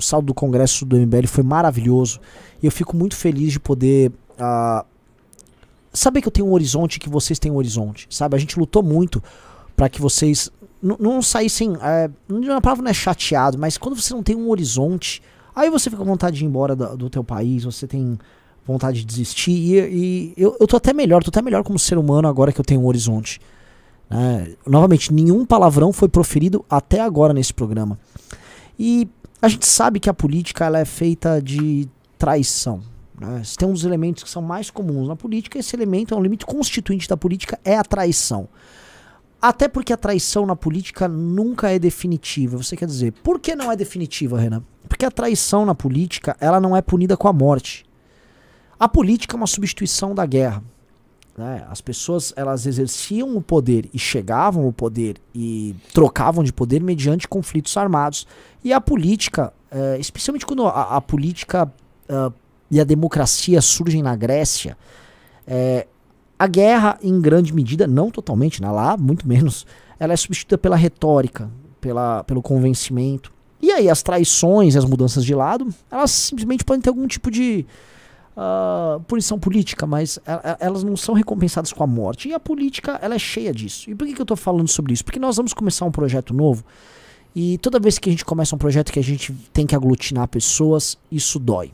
O saldo do congresso do MBL foi maravilhoso. E eu fico muito feliz de poder. Uh, saber que eu tenho um horizonte que vocês têm um horizonte, sabe? A gente lutou muito para que vocês não saíssem. É, a palavra não é chateado, mas quando você não tem um horizonte, aí você fica com vontade de ir embora do, do teu país, você tem vontade de desistir. E, e eu, eu tô até melhor, tô até melhor como ser humano agora que eu tenho um horizonte. É, novamente, nenhum palavrão foi proferido até agora nesse programa. E a gente sabe que a política ela é feita de traição. Né? Tem uns elementos que são mais comuns na política, esse elemento é um limite constituinte da política, é a traição. Até porque a traição na política nunca é definitiva. Você quer dizer, por que não é definitiva, Renan? Porque a traição na política, ela não é punida com a morte. A política é uma substituição da guerra. Né? As pessoas elas exerciam o poder e chegavam o poder e trocavam de poder mediante conflitos armados. E a política, eh, especialmente quando a, a política uh, e a democracia surgem na Grécia, eh, a guerra, em grande medida, não totalmente, né? lá muito menos, ela é substituída pela retórica, pela, pelo convencimento. E aí as traições, as mudanças de lado, elas simplesmente podem ter algum tipo de uh, ah, punição política, mas é, é, elas não são recompensadas com a morte. E a política ela é cheia disso. E por que, que eu estou falando sobre isso? Porque nós vamos começar um projeto novo. E toda vez que a gente começa um projeto que a gente tem que aglutinar pessoas, isso dói.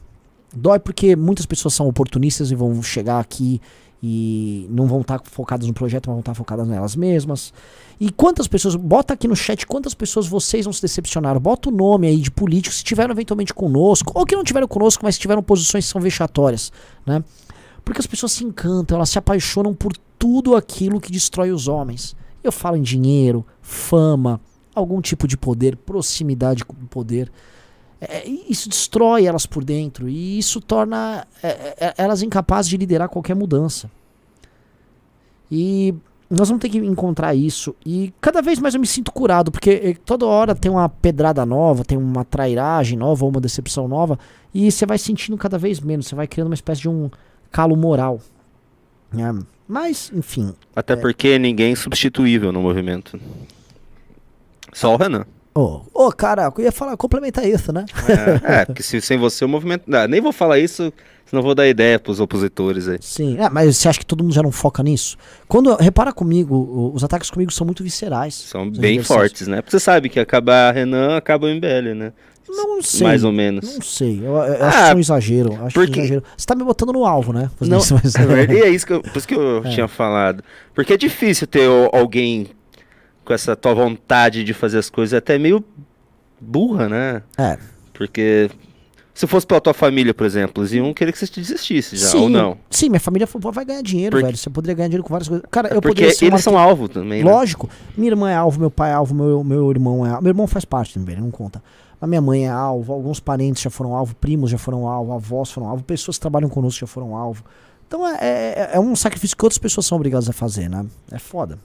Dói porque muitas pessoas são oportunistas e vão chegar aqui e não vão estar tá focadas no projeto, mas vão estar tá focadas nelas mesmas. E quantas pessoas, bota aqui no chat quantas pessoas vocês não se decepcionaram. Bota o nome aí de políticos que estiveram eventualmente conosco, ou que não tiveram conosco, mas tiveram posições que são vexatórias, né? Porque as pessoas se encantam, elas se apaixonam por tudo aquilo que destrói os homens. Eu falo em dinheiro, fama, algum tipo de poder, proximidade com o poder. É, é, isso destrói elas por dentro e isso torna é, é, elas incapazes de liderar qualquer mudança. E nós vamos ter que encontrar isso. E cada vez mais eu me sinto curado, porque é, toda hora tem uma pedrada nova, tem uma trairagem nova, ou uma decepção nova, e você vai sentindo cada vez menos, você vai criando uma espécie de um calo moral. Né? Mas, enfim. Até é... porque ninguém é substituível no movimento. Só o Renan. Ô, oh, oh, caraca, eu ia falar, complementar isso, né? É, é porque se, sem você o movimento. Não, nem vou falar isso, senão vou dar ideia pros opositores aí. Sim, é, mas você acha que todo mundo já não foca nisso? Quando, repara comigo, os ataques comigo são muito viscerais. São bem fortes, né? Porque você sabe que acabar a Renan, acaba o MBL, né? Não sei. Mais ou menos. Não sei. Eu, eu ah, acho que é um exagero. Acho é porque... um exagero. Você tá me botando no alvo, né? Não, isso, mas... é verdade. E é isso que eu, por isso que eu é. tinha falado. Porque é difícil ter alguém com essa tua vontade de fazer as coisas, é até meio burra, né? É. Porque se fosse pela tua família, por exemplo, eles iam querer que você desistisse já, sim, ou não? Sim, minha família vai ganhar dinheiro, Porque... velho. Você poderia ganhar dinheiro com várias coisas. Cara, é eu Porque eles são alvo também, né? Lógico. Minha irmã é alvo, meu pai é alvo, meu, meu irmão é alvo. Meu irmão faz parte também, ele não conta. A minha mãe é alvo, alguns parentes já foram alvo, primos já foram alvo, avós foram alvo, pessoas que trabalham conosco já foram alvo. Então é, é, é, é um sacrifício que outras pessoas são obrigadas a fazer, né? É foda.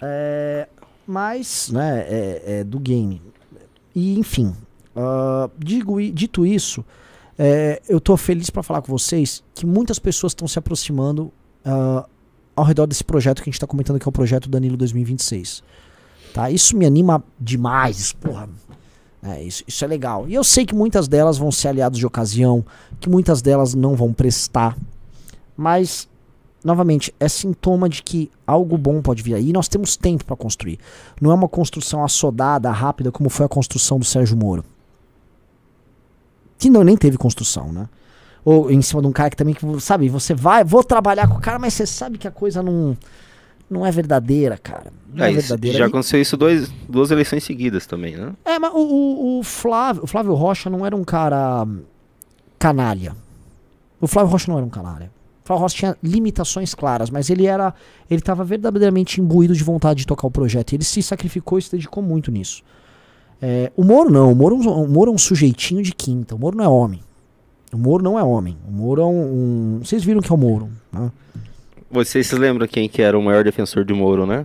É, mas, né, é, é, do game. E, enfim, uh, digo, dito isso, é, eu estou feliz para falar com vocês que muitas pessoas estão se aproximando uh, ao redor desse projeto que a gente está comentando, que é o projeto Danilo 2026. Tá? Isso me anima demais, porra. É, isso, isso, é legal. E eu sei que muitas delas vão ser aliados de ocasião, que muitas delas não vão prestar. Mas novamente, é sintoma de que algo bom pode vir aí. E nós temos tempo para construir. Não é uma construção assodada, rápida, como foi a construção do Sérgio Moro. Que não, nem teve construção, né? Ou em cima de um cara que também, que, sabe, você vai, vou trabalhar com o cara, mas você sabe que a coisa não não é verdadeira, cara. Não é, é verdadeira. Já aconteceu isso dois, duas eleições seguidas também, né? É, mas o, o, o, Flávio, o Flávio Rocha não era um cara canalha. O Flávio Rocha não era um canalha. Falhaus tinha limitações claras, mas ele era, ele estava verdadeiramente imbuído de vontade de tocar o projeto. Ele se sacrificou e se dedicou muito nisso. É, o Moro não, o Moro, é o Moro é um sujeitinho de quinta, o Moro não é homem. O Moro não é homem, o Moro é um... um vocês viram que é o Moro, né? Vocês se lembram quem que era o maior defensor de Moro, né?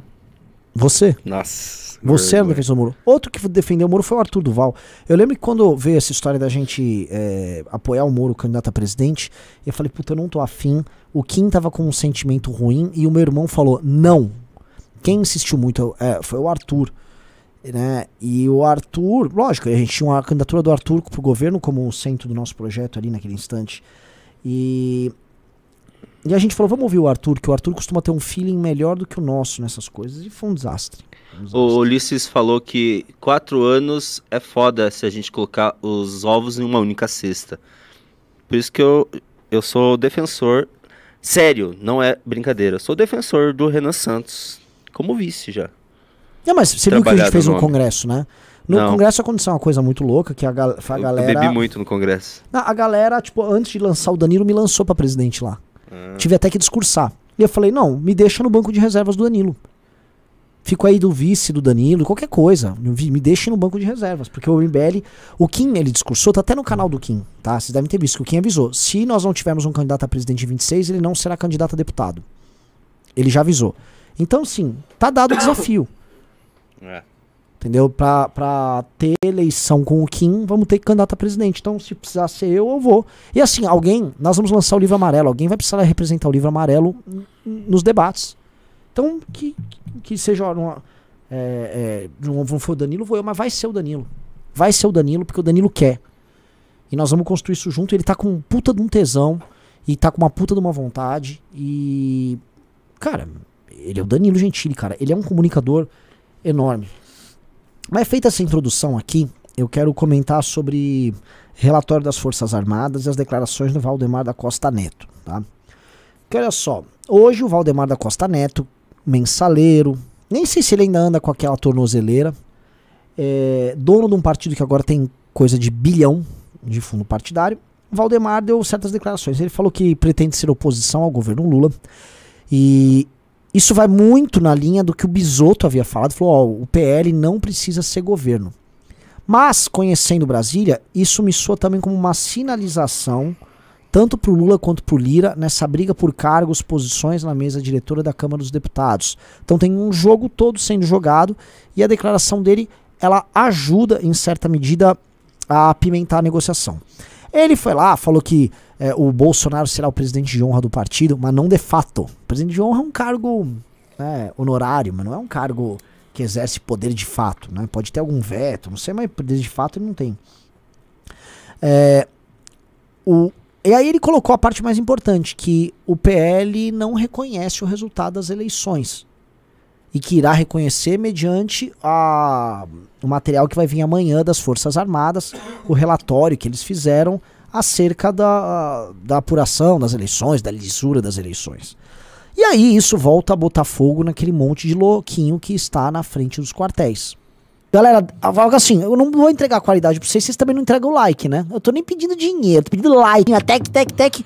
Você. Nossa. Você era é um defensor do muro. Outro que defendeu o Muro foi o Arthur Duval. Eu lembro que quando veio essa história da gente é, apoiar o Moro candidato a presidente, eu falei, puta, eu não tô afim. O Kim tava com um sentimento ruim e o meu irmão falou, não. Quem insistiu muito é, foi o Arthur. Né? E o Arthur, lógico, a gente tinha uma candidatura do Arthur pro governo como o centro do nosso projeto ali naquele instante. E e a gente falou, vamos ouvir o Arthur, que o Arthur costuma ter um feeling melhor do que o nosso nessas coisas, e foi um desastre. Um desastre. O Ulisses falou que quatro anos é foda se a gente colocar os ovos em uma única cesta. Por isso que eu, eu sou defensor, sério, não é brincadeira, eu sou defensor do Renan Santos, como vice já. não mas você viu que a gente fez no congresso, né? No não. congresso aconteceu uma coisa muito louca, que a, a galera... Eu bebi muito no congresso. Não, a galera, tipo, antes de lançar o Danilo, me lançou pra presidente lá. Hum. Tive até que discursar. E eu falei: não, me deixa no banco de reservas do Danilo. Fico aí do vice do Danilo, qualquer coisa. Me deixa no banco de reservas. Porque o MBL, o Kim, ele discursou, tá até no canal do Kim, tá? Vocês devem ter visto que o Kim avisou. Se nós não tivermos um candidato a presidente em 26, ele não será candidato a deputado. Ele já avisou. Então, sim, tá dado o desafio. É. Entendeu? Pra, pra ter eleição com o Kim, vamos ter que candidato a presidente. Então, se precisar ser eu, eu vou. E assim, alguém, nós vamos lançar o livro amarelo, alguém vai precisar representar o livro amarelo nos debates. Então, que, que seja uma, é, é, não, não for o Danilo, vou eu, mas vai ser o Danilo. Vai ser o Danilo, porque o Danilo quer. E nós vamos construir isso junto. Ele tá com um puta de um tesão. E tá com uma puta de uma vontade. E. Cara, ele é o Danilo Gentili, cara. Ele é um comunicador enorme. Mas feita essa introdução aqui, eu quero comentar sobre relatório das Forças Armadas e as declarações do Valdemar da Costa Neto, tá? Que olha só, hoje o Valdemar da Costa Neto, mensaleiro, nem sei se ele ainda anda com aquela tornozeleira, é, dono de um partido que agora tem coisa de bilhão de fundo partidário, Valdemar deu certas declarações. Ele falou que pretende ser oposição ao governo Lula e isso vai muito na linha do que o Bisotto havia falado. Falou: ó, o PL não precisa ser governo. Mas, conhecendo Brasília, isso me soa também como uma sinalização, tanto para o Lula quanto para o Lira, nessa briga por cargos, posições na mesa diretora da Câmara dos Deputados. Então tem um jogo todo sendo jogado e a declaração dele ela ajuda, em certa medida, a apimentar a negociação. Ele foi lá, falou que é, o Bolsonaro será o presidente de honra do partido, mas não de fato. O presidente de honra é um cargo né, honorário, mas não é um cargo que exerce poder de fato. Né? Pode ter algum veto, não sei, mas poder de fato ele não tem. É, o, e aí ele colocou a parte mais importante, que o PL não reconhece o resultado das eleições. E que irá reconhecer mediante a, o material que vai vir amanhã das Forças Armadas, o relatório que eles fizeram acerca da, da apuração das eleições, da lisura das eleições. E aí isso volta a botar fogo naquele monte de louquinho que está na frente dos quartéis. Galera, assim, eu não vou entregar qualidade pra vocês, vocês também não entregam o like, né? Eu tô nem pedindo dinheiro, tô pedindo like. Tec, tec, tec.